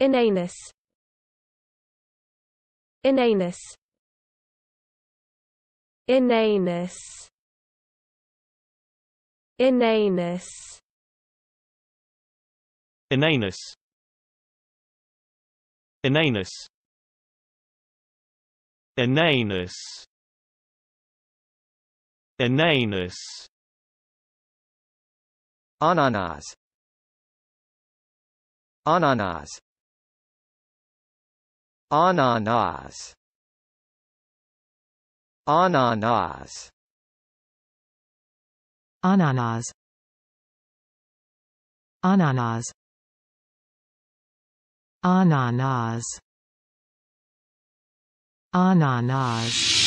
Inanus Inanus Inanus Inanus Inanus Inanus Inanus Inanus Ananas Ananas Ananas Ananas Ananas Ananas Ananas Ananas